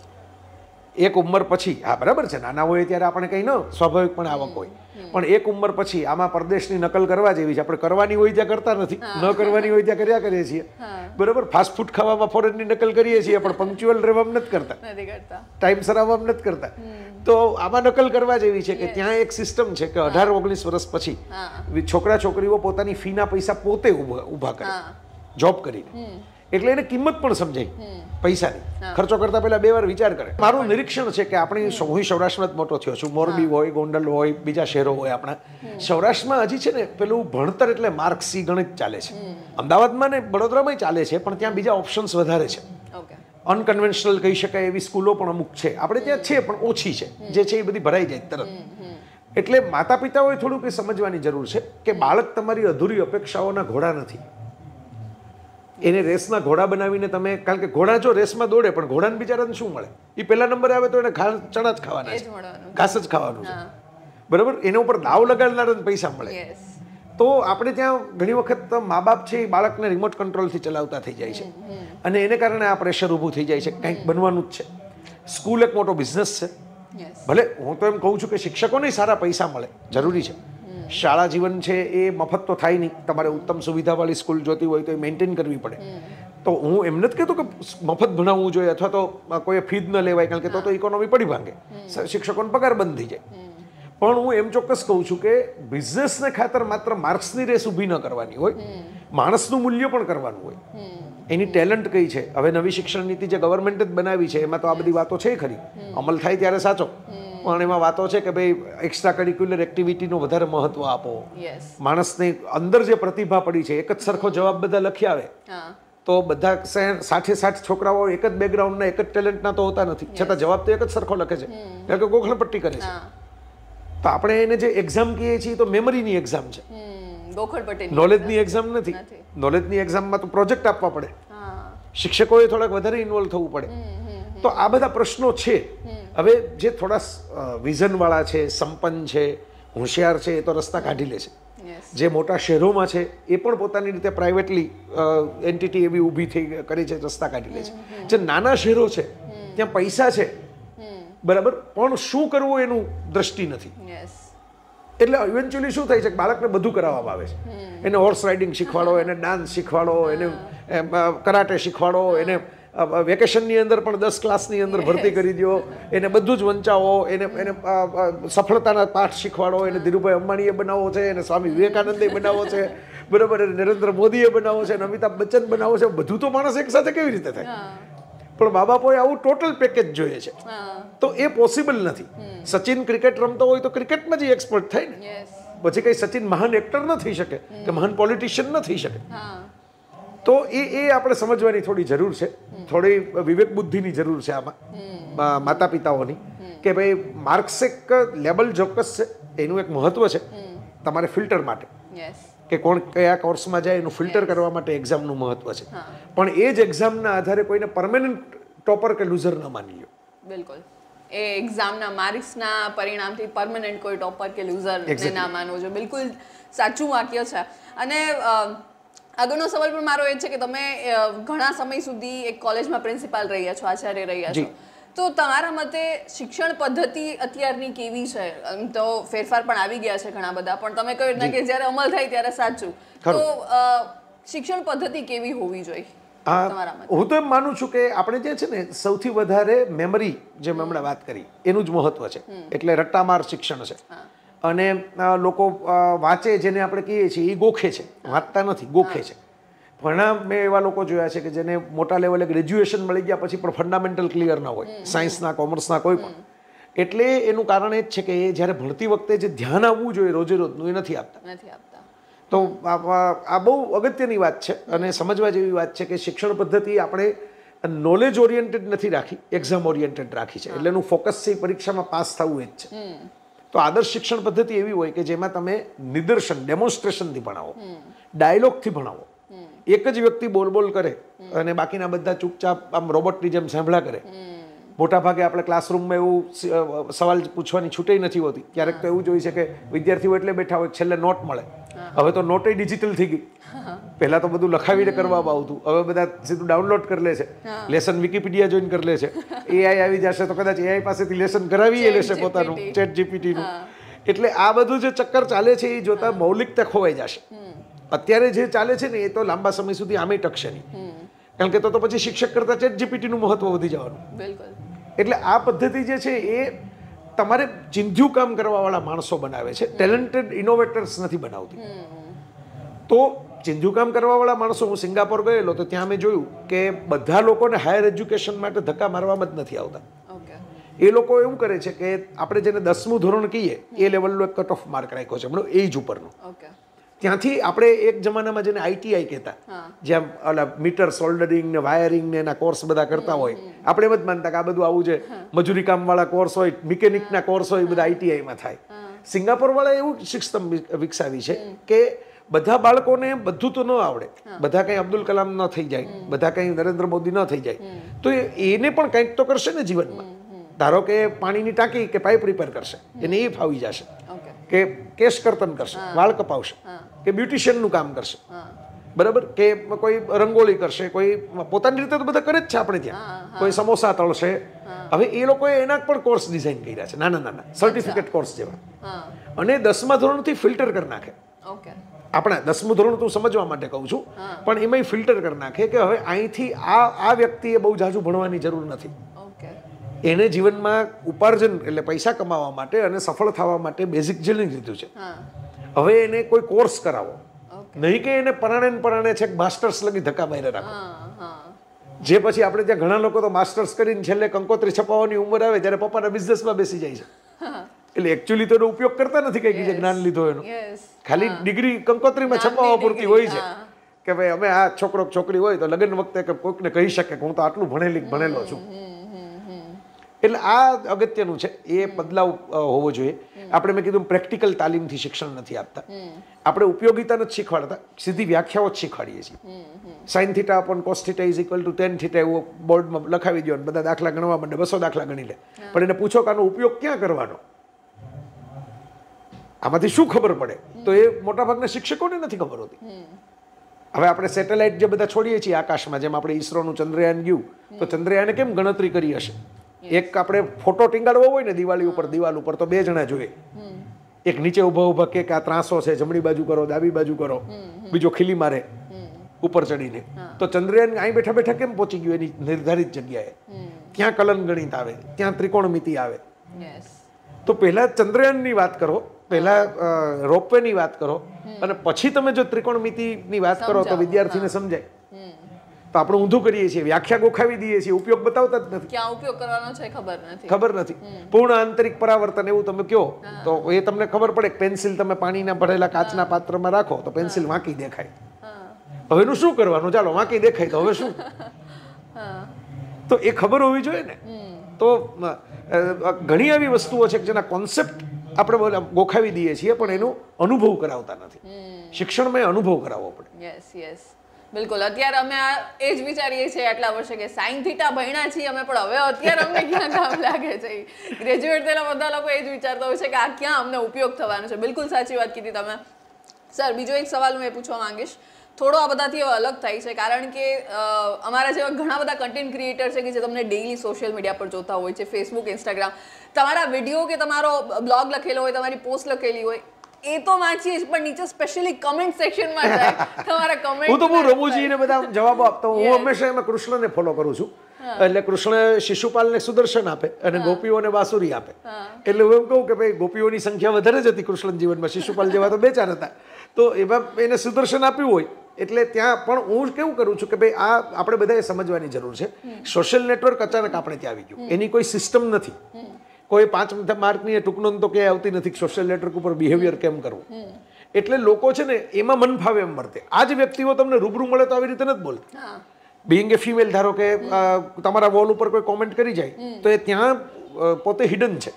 એક ઉંમર પછી હા બરાબર છે નાના હોય ત્યારે આપણે કંઈ ન સ્વાભાવિક પણ આવક હોય પણ એક ઉંમર પછી આમાં પરદેશની નકલ કરવા જેવી છે આપણે કરવાની હોય ત્યાં કરતા નથી ન કરવાની હોય ત્યાં કર્યા કરીએ છીએ બરાબર ફાસ્ટ ફૂડ ખાવામાં ફોરેનની નકલ કરીએ છીએ પણ પંક્ચ્યુઅલ રહેવામાં નથી કરતા ટાઈમ આવવામાં નથી કરતા તો આમાં નકલ કરવા જેવી છે કે ત્યાં એક સિસ્ટમ છે કે અઢાર ઓગણીસ વર્ષ પછી છોકરા છોકરીઓ પોતાની ફીના પૈસા પોતે ઊભા કરે જોબ કરીને એટલે એને કિંમત પણ સમજાય પૈસાની ખર્ચો કરતા પહેલા બે વાર વિચાર કરે મારું નિરીક્ષણ છે કે આપણી હું સૌરાષ્ટ્રમાં જ મોટો થયો છું મોરબી હોય ગોંડલ હોય બીજા શહેરો હોય આપણા સૌરાષ્ટ્રમાં હજી છે ને પેલું ભણતર એટલે માર્કસી ગણિત ચાલે છે અમદાવાદમાં ને વડોદરામાં ચાલે છે પણ ત્યાં બીજા ઓપ્શન્સ વધારે છે અનકન્વેન્શનલ કહી શકાય એવી સ્કૂલો પણ અમુક છે આપણે ત્યાં છે પણ ઓછી છે જે છે એ બધી ભરાઈ જાય તરત એટલે માતા પિતાઓએ થોડુંક એ સમજવાની જરૂર છે કે બાળક તમારી અધૂરી અપેક્ષાઓના ઘોડા નથી એને રેસના ઘોડા બનાવીને તમે કારણ કે ઘોડા જો રેસમાં દોડે પણ ઘોડાને બિચારાને શું મળે એ પહેલા નંબરે આવે તો એને ઘાસ ચણા જ ખાવાના છે ઘાસ જ ખાવાનું છે બરાબર એના ઉપર દાવ લગાડનારાને પૈસા મળે તો આપણે ત્યાં ઘણી વખત મા બાપ છે એ બાળકને રિમોટ કંટ્રોલથી ચલાવતા થઈ જાય છે અને એને કારણે આ પ્રેશર ઊભું થઈ જાય છે કંઈક બનવાનું જ છે સ્કૂલ એક મોટો બિઝનેસ છે ભલે હું તો એમ કહું છું કે શિક્ષકોને સારા પૈસા મળે જરૂરી છે શાળા જીવન છે એ મફત તો થાય નહીં તમારે ઉત્તમ સુવિધાવાળી સ્કૂલ જોતી હોય તો એ મેન્ટેન કરવી પડે તો હું એમ નથી કહેતો કે મફત ભણાવવું જોઈએ અથવા તો કોઈ ફી જ ન લેવાય કારણ કે તો તો ઇકોનોમી પડી ભાંગે શિક્ષકોને પગાર બંધ થઈ જાય પણ હું એમ ચોક્કસ કહું છું કે બિઝનેસને ખાતર માત્ર માર્ક્સની રેસ ઊભી ન કરવાની હોય માણસનું મૂલ્ય પણ કરવાનું હોય એની ટેલેન્ટ કઈ છે હવે નવી શિક્ષણ નીતિ જે ગવર્મેન્ટે જ બનાવી છે એમાં તો આ બધી વાતો છે ખરી અમલ થાય ત્યારે સાચો પણ એમાં વાતો છે કે ભાઈ એક્સ્ટ્રા કરિક્યુલર એક્ટિવિટીનું વધારે મહત્વ આપો માણસને અંદર જે પ્રતિભા પડી છે એક જ સરખો જવાબ બધા લખી આવે તો બધા સાઠે સાઠ છોકરાઓ એક જ બેકગ્રાઉન્ડના એક જ ટેલેન્ટના તો હોતા નથી છતાં જવાબ તો એક જ સરખો લખે છે કારણ કે ગોખણપટ્ટી કરે છે તો આપણે એને જે એક્ઝામ કહીએ છીએ તો મેમરીની એક્ઝામ છે ગોખડ પટેલ નોલેજની એક્ઝામ નથી નોલેજની એક્ઝામમાં તો પ્રોજેક્ટ આપવા પડે શિક્ષકોએ થોડાક વધારે ઇન્વોલ્વ થવું પડે તો આ બધા પ્રશ્નો છે હવે જે થોડા વિઝનવાળા છે સંપન્ન છે હોશિયાર છે એ તો રસ્તા કાઢી લે છે જે મોટા શહેરોમાં છે એ પણ પોતાની રીતે પ્રાઇવેટલી એન્ટિટી એવી ઊભી થઈ કરી છે રસ્તા કાઢી લે છે જે નાના શહેરો છે ત્યાં પૈસા છે બરાબર પણ શું કરવું એનું દ્રષ્ટિ નથી એટલે ઇવેન્ચ્યુઅલી શું થાય છે કે બાળકને બધું કરાવવામાં આવે છે એને હોર્સ રાઇડિંગ શીખવાડો એને ડાન્સ શીખવાડો એને કરાટે શીખવાડો એને વેકેશનની અંદર પણ દસ ક્લાસની અંદર ભરતી કરી દો એને બધું જ વંચાવો એને એને સફળતાના પાઠ શીખવાડો એને ધીરુભાઈ અંબાણીએ બનાવવો છે એને સ્વામી વિવેકાનંદે બનાવવો છે બરાબર નરેન્દ્ર મોદીએ બનાવવો છે અને અમિતાભ બચ્ચન બનાવવો છે બધું તો માણસ એક સાથે કેવી રીતે થાય પણ મા બાપોએ આવું ટોટલ પેકેજ જોઈએ છે તો એ પોસિબલ નથી સચિન ક્રિકેટ રમતો હોય તો ક્રિકેટમાં જ એક્સપર્ટ થાય ને પછી કઈ સચિન મહાન એક્ટર ન થઈ શકે કે મહાન પોલિટિશિયન ન થઈ શકે તો એ એ આપણે સમજવાની થોડી જરૂર છે થોડી વિવેક બુદ્ધિની જરૂર છે આમાં માતા પિતાઓની કે ભાઈ માર્ક્સ એક લેબલ ચોક્કસ છે એનું એક મહત્વ છે તમારે ફિલ્ટર માટે કે કોણ કયા કોર્સમાં જાય એનું ફિલ્ટર કરવા માટે એક્ઝામનું મહત્વ છે પણ એ જ એક્ઝામના આધારે કોઈને પરમેનન્ટ ટોપર કે લૂઝર ન માની લ્યો બિલકુલ એ એક્ઝામના માર્ક્સના પરિણામથી પરમેનન્ટ કોઈ ટોપર કે લૂઝર ના માનવો જોઈએ બિલકુલ સાચું વાક્ય છે અને આગળનો સવાલ પણ મારો એ છે કે તમે ઘણા સમય સુધી એક કોલેજમાં પ્રિન્સિપાલ રહ્યા છો આચાર્ય રહ્યા છો તો તમારા મતે શિક્ષણ પદ્ધતિ અત્યારની કેવી છે તો ફેરફાર પણ આવી ગયા છે ઘણા બધા પણ તમે કહ્યું કે જ્યારે અમલ થાય ત્યારે સાચું તો શિક્ષણ પદ્ધતિ કેવી હોવી જોઈએ હું તો એમ માનું છું કે આપણે જે છે ને સૌથી વધારે મેમરી જે મેં હમણાં વાત કરી એનું જ મહત્વ છે એટલે રટ્ટામાર શિક્ષણ છે અને લોકો વાંચે જેને આપણે કહીએ છીએ એ ગોખે છે વાંચતા નથી ગોખે છે ઘણા મેં એવા લોકો જોયા છે કે જેને મોટા લેવલે ગ્રેજ્યુએશન મળી ગયા પછી પણ ફંડામેન્ટલ ક્લિયર ના હોય સાયન્સના કોમર્સના કોઈ પણ એટલે એનું કારણ એ જ છે કે એ જ્યારે ભણતી વખતે જે ધ્યાન આવવું જોઈએ રોજે રોજનું એ નથી આપતા આપતા તો આ બહુ અગત્યની વાત છે અને સમજવા જેવી વાત છે કે શિક્ષણ પદ્ધતિ આપણે નોલેજ ઓરિએન્ટેડ નથી રાખી એક્ઝામ ઓરિએન્ટેડ રાખી છે એટલે એનું ફોકસ છે પરીક્ષામાં પાસ થવું એ જ છે તો આદર્શ શિક્ષણ પદ્ધતિ એવી હોય કે જેમાં તમે નિદર્શન ડેમોન્સ્ટ્રેશનથી ભણાવો ડાયલોગથી ભણાવો એક જ વ્યક્તિ બોલ બોલ કરે અને બાકીના બધા ચૂપચાપ આમ રોબોટની જેમ સાંભળા કરે મોટા ભાગે આપણે ક્લાસરૂમમાં એવું સવાલ પૂછવાની છૂટે નથી હોતી ક્યારેક તો એવું જોઈ છે કે વિદ્યાર્થીઓ એટલે બેઠા હોય છેલ્લે નોટ મળે હવે તો નોટે ડિજિટલ થઈ ગઈ પહેલાં તો બધું લખાવીને કરવામાં આવતું હવે બધા સીધું ડાઉનલોડ કરી લે છે લેસન વિકીપીડિયા જોઈન કરી લે છે એઆઈ આવી જશે તો કદાચ એઆઈ પાસેથી લેસન કરાવી એ લેશે પોતાનું ચેટ જીપીટીનું એટલે આ બધું જે ચક્કર ચાલે છે એ જોતા મૌલિકતા ખોવાઈ જશે અત્યારે જે ચાલે છે ને એ તો લાંબા સમય સુધી આમે ટકશે નહીં કારણ કે તો તો પછી શિક્ષક કરતા ચેટ જીપીટીનું મહત્વ વધી જવાનું બિલકુલ એટલે આ પદ્ધતિ જે છે એ તમારે ચિંધ્યું કામ કરવાવાળા માણસો બનાવે છે ટેલેન્ટેડ ઇનોવેટર્સ નથી બનાવતી તો ચિંધ્યું કામ કરવાવાળા માણસો હું સિંગાપોર ગયેલો તો ત્યાં મેં જોયું કે બધા લોકોને હાયર એજ્યુકેશન માટે ધક્કા મારવામાં જ નથી આવતા એ લોકો એવું કરે છે કે આપણે જેને દસમું ધોરણ કહીએ એ લેવલનો એક કટ ઓફ માર્ક રાખ્યો છે હમણાં એજ ઉપરનો ત્યાંથી આપણે એક જમાનામાં જેને આઈટીઆઈ કહેતા જેમ ઓલા મીટર સોલ્ડરિંગ ને વાયરિંગ ને એના કોર્સ બધા કરતા હોય આપણે એમ જ માનતા કે આ બધું આવું છે મજૂરી કામવાળા કોર્સ હોય મિકેનિક ના કોર્સ હોય બધા બધા માં થાય વાળા એવું સિસ્ટમ વિકસાવી છે કે બધા બાળકોને બધું તો ન આવડે બધા કંઈ અબ્દુલ કલામ ન થઈ જાય બધા કંઈ નરેન્દ્ર મોદી ન થઈ જાય તો એને પણ કંઈક તો કરશે ને જીવનમાં ધારો કે પાણીની ટાંકી કે પાઇપ રિપેર કરશે એને એ ફાવી જશે કે કેશ કર્તન કરશે વાળ કપાવશે કે બ્યુટિશિયનનું કામ કરશે બરાબર કે કોઈ રંગોળી કરશે કોઈ પોતાની રીતે તો બધા કરે જ છે આપણે ત્યાં કોઈ સમોસા તળશે હવે એ લોકોએ એના પણ કોર્સ ડિઝાઇન કર્યા છે નાના નાના સર્ટિફિકેટ કોર્સ જેવા અને દસમા ધોરણથી ફિલ્ટર કરી નાખે આપણે દસમું ધોરણ તો સમજવા માટે કહું છું પણ એમાંય ફિલ્ટર કરી નાખે કે હવે અહીંથી આ આ વ્યક્તિએ બહુ જાજુ ભણવાની જરૂર નથી એણે જીવનમાં ઉપાર્જન એટલે પૈસા કમાવા માટે અને સફળ થવા માટે બેઝિક જર્ની લીધું છે હવે એને કોઈ કોર્સ કરાવો નહીં કે એને પરાણે પરાણે છે માસ્ટર્સ લગી ધક્કા મારે રાખો જે પછી આપણે ત્યાં ઘણા લોકો તો માસ્ટર્સ કરીને છેલ્લે કંકોત્રી છપાવવાની ઉંમર આવે ત્યારે પપ્પાના બિઝનેસમાં બેસી જાય છે એટલે એકચ્યુઅલી તો એનો ઉપયોગ કરતા નથી કઈ જે જ્ઞાન લીધો એનો ખાલી ડિગ્રી કંકોત્રીમાં છપાવવા પૂરતી હોય છે કે ભાઈ અમે આ છોકરો છોકરી હોય તો લગ્ન વખતે કોઈકને કહી શકે કે હું તો આટલું ભણેલી ભણેલો છું એટલે આ અગત્યનું છે એ બદલાવ હોવો જોઈએ આપણે મેં કીધું પ્રેક્ટિકલ તાલીમથી શિક્ષણ નથી આપતા આપણે ઉપયોગિતા નથી શીખવાડતા સીધી વ્યાખ્યાઓ જ શીખવાડીએ છીએ sine theta upon cos is equal to tan theta એવું બોર્ડમાં લખાવી દો બધા દાખલા ગણવા માંડે બસો દાખલા ગણી લે પણ એને પૂછો કે આનો ઉપયોગ ક્યાં કરવાનો આમાંથી શું ખબર પડે તો એ મોટાભાગના શિક્ષકોને નથી ખબર હોતી હવે આપણે સેટેલાઇટ જે બધા છોડીએ છીએ આકાશમાં જેમ આપણે ઈસરોનું ચંદ્રયાન ગયું તો ચંદ્રયાને કેમ ગણતરી કરી હશે એક આપણે ફોટો ટીંગાડવો હોય ને દિવાળી ઉપર દિવાલ ઉપર તો બે જણા જોઈએ એક નીચે ઊભા ઊભા કે આ ત્રાસો છે જમણી બાજુ કરો ડાબી બાજુ કરો બીજો ખીલી મારે ઉપર ચડીને તો ચંદ્રયાન અહીં બેઠા બેઠા કેમ પહોંચી ગયું એની નિર્ધારિત જગ્યાએ ક્યાં કલન ગણિત આવે ત્યાં ત્રિકોણમિતિ આવે તો પહેલા ચંદ્રયાનની વાત કરો પહેલા રોપવે ની વાત કરો અને પછી તમે જો ની વાત કરો તો વિદ્યાર્થીને સમજાય તો આપણે ઊંધું કરીએ છીએ વ્યાખ્યા ગોખાવી દઈએ છીએ ઉપયોગ બતાવતા જ નથી ક્યાં ઉપયોગ કરવાનો છે ખબર નથી ખબર નથી પૂર્ણ આંતરિક પરાવર્તન એવું તમે કહો તો એ તમને ખબર પડે પેન્સિલ તમે પાણીના ભરેલા કાચના પાત્રમાં રાખો તો પેન્સિલ વાંકી દેખાય હવે એનું શું કરવાનું ચાલો વાંકી દેખાય તો હવે શું તો એ ખબર હોવી જોઈએ ને તો ઘણી એવી વસ્તુઓ છે કે જેના કોન્સેપ્ટ આપણે ગોખાવી દઈએ છીએ પણ એનો અનુભવ કરાવતા નથી શિક્ષણમાં અનુભવ કરાવવો પડે યસ યસ બિલકુલ અત્યારે અમે આ એ જ વિચારીએ છીએ આટલા વર્ષે કે સાઈન થીટા ભણ્યા છીએ અમે પણ હવે અત્યારે અમને ક્યાં કામ લાગે છે ગ્રેજ્યુએટ થયેલા બધા લોકો એ જ વિચારતા હોય છે કે આ ક્યાં અમને ઉપયોગ થવાનો છે બિલકુલ સાચી વાત કીધી તમે સર બીજો એક સવાલ હું એ પૂછવા માંગીશ થોડો આ બધાથી અલગ થાય છે કારણ કે અમારા જેવા ઘણા બધા કન્ટેન્ટ ક્રિએટર છે કે જે તમને ડેઇલી સોશિયલ મીડિયા પર જોતા હોય છે ફેસબુક ઇન્સ્ટાગ્રામ તમારા વિડીયો કે તમારો બ્લોગ લખેલો હોય તમારી પોસ્ટ લખેલી હોય એ તો વાંચીએ જ પણ નીચે સ્પેશિયલી કમેન્ટ સેક્શનમાં જાય તમારા કમેન્ટ હું તો બહુ રમુજીને બધા જવાબો આપતો હું હંમેશા એમાં કૃષ્ણને ફોલો કરું છું એટલે કૃષ્ણ શિશુપાલને સુદર્શન આપે અને ગોપીઓને બાસુરી આપે એટલે હું એમ કહું કે ભાઈ ગોપીઓની સંખ્યા વધારે જ હતી કૃષ્ણ જીવનમાં શિશુપાલ જેવા તો બે ચાર હતા તો એમાં એને સુદર્શન આપ્યું હોય એટલે ત્યાં પણ હું કેવું કરું છું કે ભાઈ આ આપણે બધાએ સમજવાની જરૂર છે સોશિયલ નેટવર્ક અચાનક આપણે ત્યાં આવી ગયું એની કોઈ સિસ્ટમ નથી કોઈ પાંચ માર્કની એ ટૂંકનો તો ક્યાંય આવતી નથી સોશિયલ નેટવર્ક ઉપર બિહેવિયર કેમ કરવું એટલે લોકો છે ને એમાં મન ફાવે એમ મળતે આ જ વ્યક્તિઓ તમને રૂબરૂ મળે તો આવી રીતે નથી બોલતા બિંગ એ ફિમેલ ધારો કે તમારા વોલ ઉપર કોઈ કોમેન્ટ કરી જાય તો એ ત્યાં પોતે હિડન છે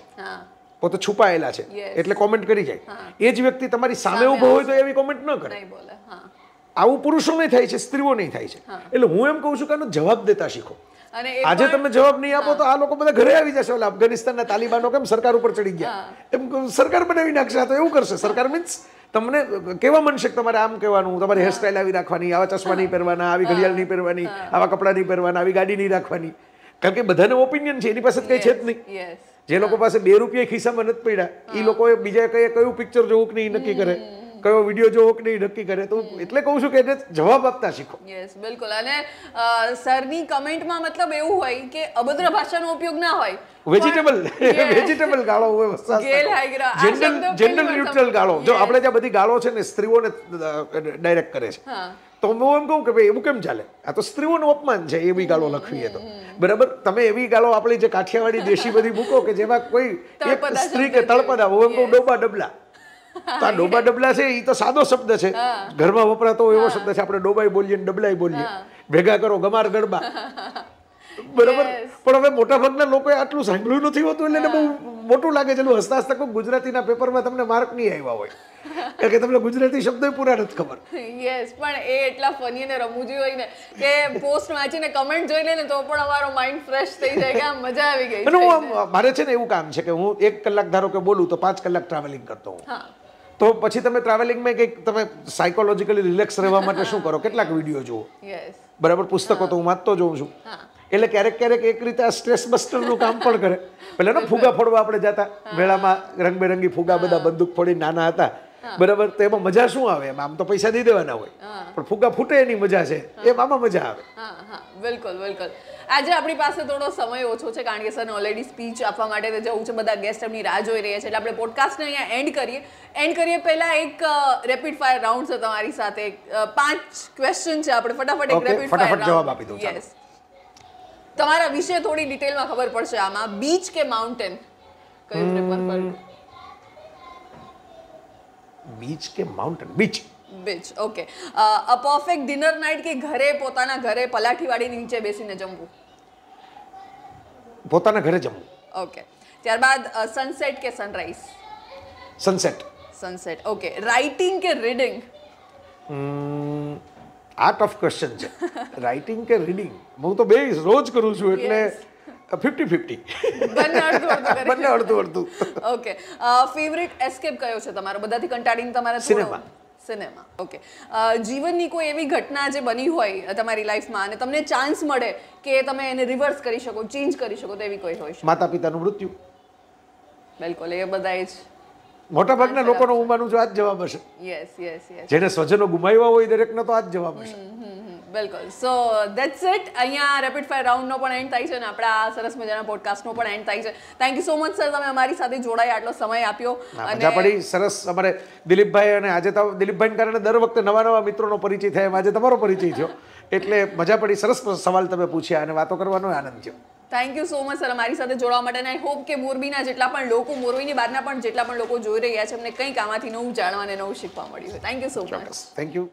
પોતે છુપાયેલા છે એટલે કોમેન્ટ કરી જાય એ જ વ્યક્તિ તમારી સામે ઉભો હોય તો એવી કોમેન્ટ ન કરે આવું પુરુષો નહીં થાય છે સ્ત્રીઓ નહીં થાય છે એટલે હું એમ કહું છું કે જવાબ દેતા શીખો અને આજે તમે જવાબ નહીં આપો તો આ લોકો બધા ઘરે આવી જશે ઓલા અફઘાનિસ્તાનના તાલિબાનો કેમ સરકાર ઉપર ચડી ગયા એમ સરકાર બનાવી નાખશે તો એવું કરશે સરકાર મીન્સ તમને કેવા મનશે તમારે આમ કહેવાનું તમારે હેરસ્ટાઇલ આવી રાખવાની આવા ચશ્મા નહીં પહેરવાના આવી ઘડિયાળ નહીં પહેરવાની આવા કપડાં નહીં પહેરવાના આવી ગાડી નહીં રાખવાની કારણ કે બધાને ઓપિનિયન છે એની પાસે કંઈ છે જ નહીં જે લોકો પાસે બે રૂપિયા ખિસ્સામાં નથી પડ્યા એ લોકોએ બીજા કઈ કયું પિક્ચર જોવું કે નહીં નક્કી કરે કયો વિડીયો જોવો કે નહીં નક્કી કરે તો એટલે કહું છું કે એને જવાબ આપતા શીખો યસ બિલકુલ અને સરની કમેન્ટમાં મતલબ એવું હોય કે અભદ્ર ભાષાનો ઉપયોગ ના હોય વેજીટેબલ વેજીટેબલ ગાળો હોય જનરલ જનરલ ન્યુટ્રલ ગાળો જો આપણે ત્યાં બધી ગાળો છે ને સ્ત્રીઓને ડાયરેક્ટ કરે છે તો હું એમ કહું કે ભાઈ એવું કેમ ચાલે આ તો સ્ત્રીઓનું અપમાન છે એવી ગાળો લખવી તો બરાબર તમે એવી ગાળો આપણી જે કાઠિયાવાડી દેશી બધી મૂકો કે જેમાં કોઈ એક સ્ત્રી કે તળપદા હું એમ કહું ડોબા ડબલા તો ડોબા ડબલા છે એ તો સાદો શબ્દ છે ઘરમાં વપરાતો એવો શબ્દ છે આપણે ડોબાઈ બોલીએ ડબલાઈ બોલીએ ભેગા કરો ગમાર ગરબા બરાબર પણ હવે મોટા ભાગના લોકો આટલું સાંભળ્યું નથી હોતું એટલે બહુ મોટું લાગે છે હસતા હસતા કોઈ ગુજરાતીના પેપરમાં તમને માર્ક નહીં આવ્યા હોય કે તમને ગુજરાતી શબ્દો પૂરા નથી ખબર યસ પણ એ એટલા ફની અને રમૂજી હોય ને કે પોસ્ટ વાંચીને કમેન્ટ જોઈ લે ને તો પણ અમારો માઇન્ડ ફ્રેશ થઈ જાય કે આમ મજા આવી ગઈ મારે છે ને એવું કામ છે કે હું એક કલાક ધારો કે બોલું તો પાંચ કલાક ટ્રાવેલિંગ કરતો હું તો પછી તમે ટ્રાવેલિંગમાં કંઈક તમે સાયકોલોજીકલી રિલેક્સ રહેવા માટે શું કરો કેટલાક વિડીયો જુઓ બરાબર પુસ્તકો તો હું વાંચતો જોઉં છું એટલે ક્યારેક ક્યારેક એક રીતે આ સ્ટ્રેસ બસ્ટરનું કામ પણ કરે પહેલાં ને ફુગા ફોડવા આપણે જતા મેળામાં રંગબેરંગી ફુગા બધા બંદૂક ફોડી નાના હતા બરાબર તો એમાં મજા શું આવે એમ આમ તો પૈસા દઈ દેવાના હોય પણ ફુગ્ગા ફૂટે એની મજા છે એમ આમાં મજા આવે બિલકુલ બિલકુલ આજે આપણી પાસે થોડો સમય ઓછો છે કારણ કે સરને ઓલરેડી સ્પીચ આપવા માટે જવું છે બધા ગેસ્ટ એમની રાહ જોઈ રહ્યા છે એટલે આપણે પોડકાસ્ટને અહીંયા એન્ડ કરીએ એન્ડ કરીએ પહેલાં એક રેપિડ ફાયર રાઉન્ડ છે તમારી સાથે પાંચ ક્વેશ્ચન છે આપણે ફટાફટ એક રેપિડ ફાયર જવાબ આપી દઉં યસ તમારા વિશે થોડી ડિટેલમાં ખબર પડશે આમાં બીચ કે માઉન્ટેન કયું પ્રેફર બીચ કે mountain beach beach okay a perfect dinner night કે ઘરે પોતાના ઘરે પલાઠીવાડીની નીચે બેસીને જમવું પોતાના ઘરે જમવું ઓકે ત્યારબાદ સનસેટ કે sunrise sunset sunset okay writing કે રીડિંગ આર્ટ ઓફ ક્વેશ્ચન છે રાઇટિંગ કે રીડિંગ હું તો બે રોજ કરું છું એટલે ફિફ્ટી uh, ફિફ્ટી બંને અડધું બંને અડધું ઓકે ફેવરિટ એસ્કેપ કયો છે તમારો બધાથી કંટાળીને તમારા સિનેમા સિનેમા ઓકે જીવનની કોઈ એવી ઘટના જે બની હોય તમારી લાઈફમાં અને તમને ચાન્સ મળે કે તમે એને રિવર્સ કરી શકો ચેન્જ કરી શકો તો એવી કોઈ હોય છે માતા પિતાનું મૃત્યુ બિલકુલ એ બધા જ મોટાભાગના ભાગના લોકોનો હું માનું છું આ જ જવાબ હશે યસ યસ યસ જેને સ્વજનો ગુમાવ્યા હોય દરેકનો તો આ જ જવાબ હશે બિલકુલ સો દેટ્સ ઇટ અહીંયા રેપિડ ફાયર રાઉન્ડનો પણ એન્ડ થાય છે અને આપણા આ સરસ મજાના પોડકાસ્ટનો પણ એન્ડ થાય છે thank you so much sir તમે અમારી સાથે જોડાયા આટલો સમય આપ્યો અને પડી સરસ અમારે દિલીપભાઈ અને આજે તો દિલીપભાઈને કારણે દર વખતે નવા નવા મિત્રોનો પરિચય થાય આજે તમારો પરિચય થયો એટલે મજા પડી સરસ સવાલ તમે પૂછ્યા અને વાતો કરવાનો આનંદ થયો thank you so much sir અમારી સાથે જોડવા માટે અને આઈ હોપ કે મોરબીના જેટલા પણ લોકો મોરબીની બહારના પણ જેટલા પણ લોકો જોઈ રહ્યા છે અમને કંઈક આમાંથી નવું જાણવા અને નવું શીખવા મળ્યું thank you so much thank you